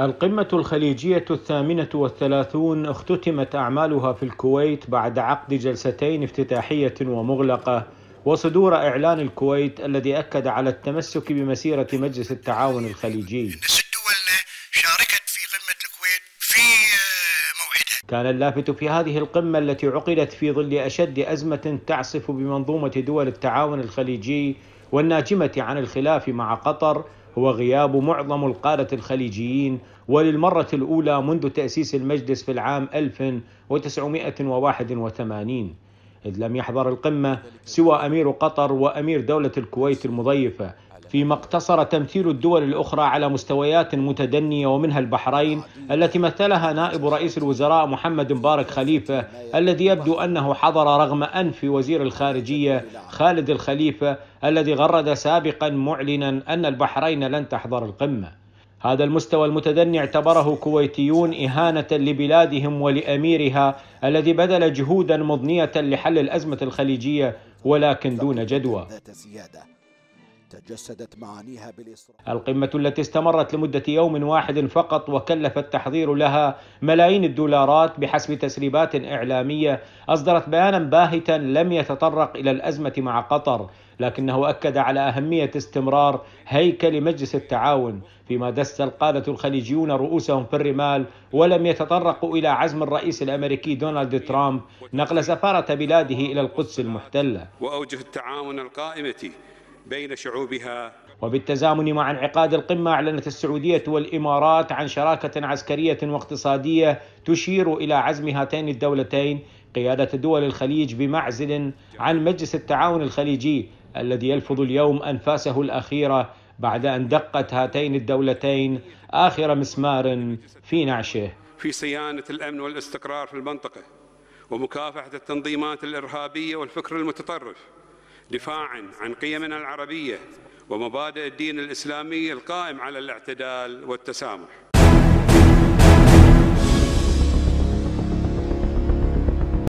القمة الخليجية الثامنة والثلاثون اختتمت أعمالها في الكويت بعد عقد جلستين افتتاحية ومغلقة وصدور إعلان الكويت الذي أكد على التمسك بمسيرة مجلس التعاون الخليجي آه، كان اللافت في هذه القمة التي عقدت في ظل أشد أزمة تعصف بمنظومة دول التعاون الخليجي والناجمة عن الخلاف مع قطر هو غياب معظم القادة الخليجيين وللمرة الأولى منذ تأسيس المجلس في العام 1981 إذ لم يحضر القمة سوى أمير قطر وأمير دولة الكويت المضيفة فيما اقتصر تمثيل الدول الأخرى على مستويات متدنية ومنها البحرين التي مثلها نائب رئيس الوزراء محمد مبارك خليفة الذي يبدو أنه حضر رغم أنف وزير الخارجية خالد الخليفة الذي غرد سابقا معلنا أن البحرين لن تحضر القمة هذا المستوى المتدني اعتبره كويتيون إهانة لبلادهم ولأميرها الذي بذل جهودا مضنية لحل الأزمة الخليجية ولكن دون جدوى تجسدت معانيها بالإسراء القمة التي استمرت لمدة يوم واحد فقط وكلف التحضير لها ملايين الدولارات بحسب تسريبات إعلامية أصدرت بيانا باهتا لم يتطرق إلى الأزمة مع قطر لكنه أكد على أهمية استمرار هيكل مجلس التعاون فيما دس القادة الخليجيون رؤوسهم في الرمال ولم يتطرقوا إلى عزم الرئيس الأمريكي دونالد ترامب نقل سفارة بلاده إلى القدس المحتلة وأوجه التعاون القائمة بين شعوبها وبالتزامن مع انعقاد القمة أعلنت السعودية والإمارات عن شراكة عسكرية واقتصادية تشير إلى عزم هاتين الدولتين قيادة دول الخليج بمعزل عن مجلس التعاون الخليجي الذي يلفظ اليوم أنفاسه الأخيرة بعد أن دقت هاتين الدولتين آخر مسمار في نعشه في صيانة الأمن والاستقرار في المنطقة ومكافحة التنظيمات الإرهابية والفكر المتطرف دفاعا عن قيمنا العربية ومبادئ الدين الإسلامي القائم على الاعتدال والتسامح